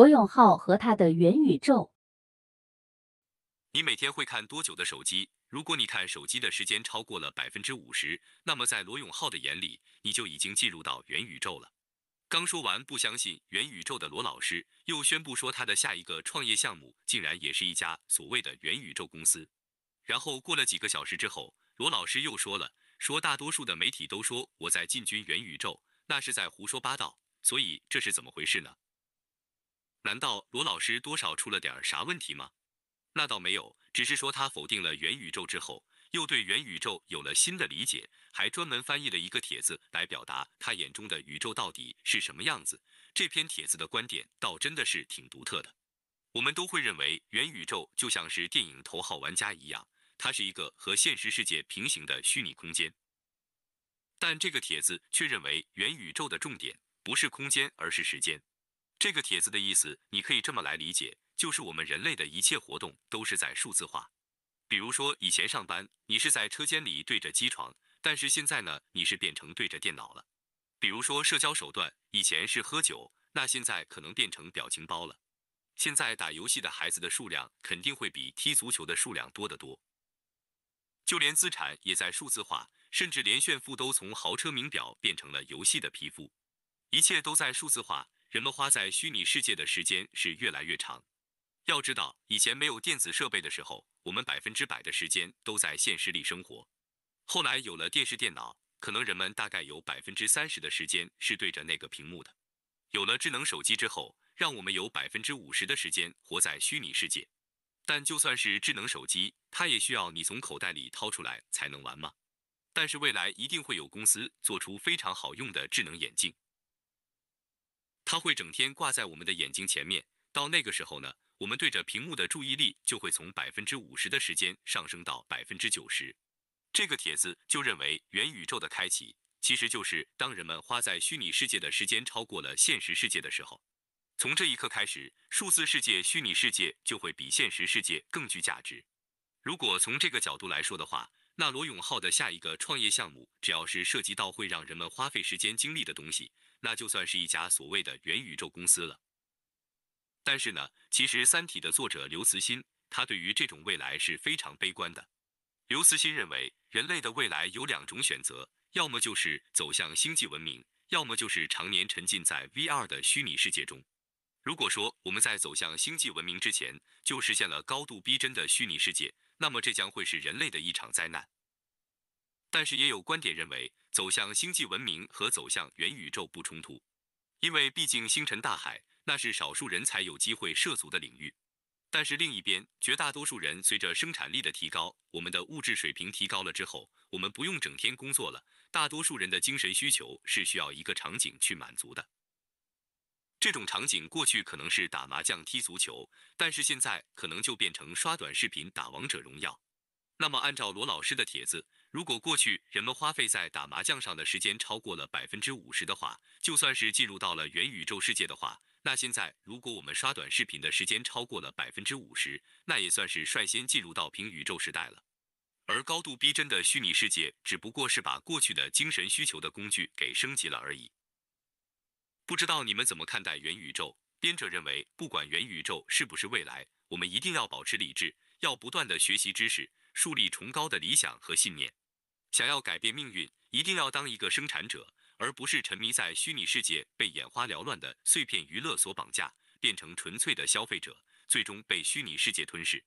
罗永浩和他的元宇宙。你每天会看多久的手机？如果你看手机的时间超过了百分之五十，那么在罗永浩的眼里，你就已经进入到元宇宙了。刚说完不相信元宇宙的罗老师，又宣布说他的下一个创业项目竟然也是一家所谓的元宇宙公司。然后过了几个小时之后，罗老师又说了，说大多数的媒体都说我在进军元宇宙，那是在胡说八道。所以这是怎么回事呢？难道罗老师多少出了点啥问题吗？那倒没有，只是说他否定了元宇宙之后，又对元宇宙有了新的理解，还专门翻译了一个帖子来表达他眼中的宇宙到底是什么样子。这篇帖子的观点倒真的是挺独特的。我们都会认为元宇宙就像是电影《头号玩家》一样，它是一个和现实世界平行的虚拟空间。但这个帖子却认为元宇宙的重点不是空间，而是时间。这个帖子的意思，你可以这么来理解，就是我们人类的一切活动都是在数字化。比如说以前上班，你是在车间里对着机床，但是现在呢，你是变成对着电脑了。比如说社交手段，以前是喝酒，那现在可能变成表情包了。现在打游戏的孩子的数量肯定会比踢足球的数量多得多。就连资产也在数字化，甚至连炫富都从豪车名表变成了游戏的皮肤，一切都在数字化。人们花在虚拟世界的时间是越来越长。要知道，以前没有电子设备的时候，我们百分之百的时间都在现实里生活。后来有了电视、电脑，可能人们大概有百分之三十的时间是对着那个屏幕的。有了智能手机之后，让我们有百分之五十的时间活在虚拟世界。但就算是智能手机，它也需要你从口袋里掏出来才能玩吗？但是未来一定会有公司做出非常好用的智能眼镜。它会整天挂在我们的眼睛前面，到那个时候呢，我们对着屏幕的注意力就会从百分之五十的时间上升到百分之九十。这个帖子就认为，元宇宙的开启其实就是当人们花在虚拟世界的时间超过了现实世界的时候，从这一刻开始，数字世界、虚拟世界就会比现实世界更具价值。如果从这个角度来说的话，那罗永浩的下一个创业项目，只要是涉及到会让人们花费时间精力的东西，那就算是一家所谓的元宇宙公司了。但是呢，其实《三体》的作者刘慈欣，他对于这种未来是非常悲观的。刘慈欣认为，人类的未来有两种选择，要么就是走向星际文明，要么就是常年沉浸在 VR 的虚拟世界中。如果说我们在走向星际文明之前就实现了高度逼真的虚拟世界，那么这将会是人类的一场灾难。但是也有观点认为，走向星际文明和走向元宇宙不冲突，因为毕竟星辰大海那是少数人才有机会涉足的领域。但是另一边，绝大多数人随着生产力的提高，我们的物质水平提高了之后，我们不用整天工作了。大多数人的精神需求是需要一个场景去满足的。这种场景过去可能是打麻将、踢足球，但是现在可能就变成刷短视频、打王者荣耀。那么，按照罗老师的帖子，如果过去人们花费在打麻将上的时间超过了百分之五十的话，就算是进入到了元宇宙世界的话，那现在如果我们刷短视频的时间超过了百分之五十，那也算是率先进入到平宇宙时代了。而高度逼真的虚拟世界，只不过是把过去的精神需求的工具给升级了而已。不知道你们怎么看待元宇宙？编者认为，不管元宇宙是不是未来，我们一定要保持理智，要不断的学习知识，树立崇高的理想和信念。想要改变命运，一定要当一个生产者，而不是沉迷在虚拟世界，被眼花缭乱的碎片娱乐所绑架，变成纯粹的消费者，最终被虚拟世界吞噬。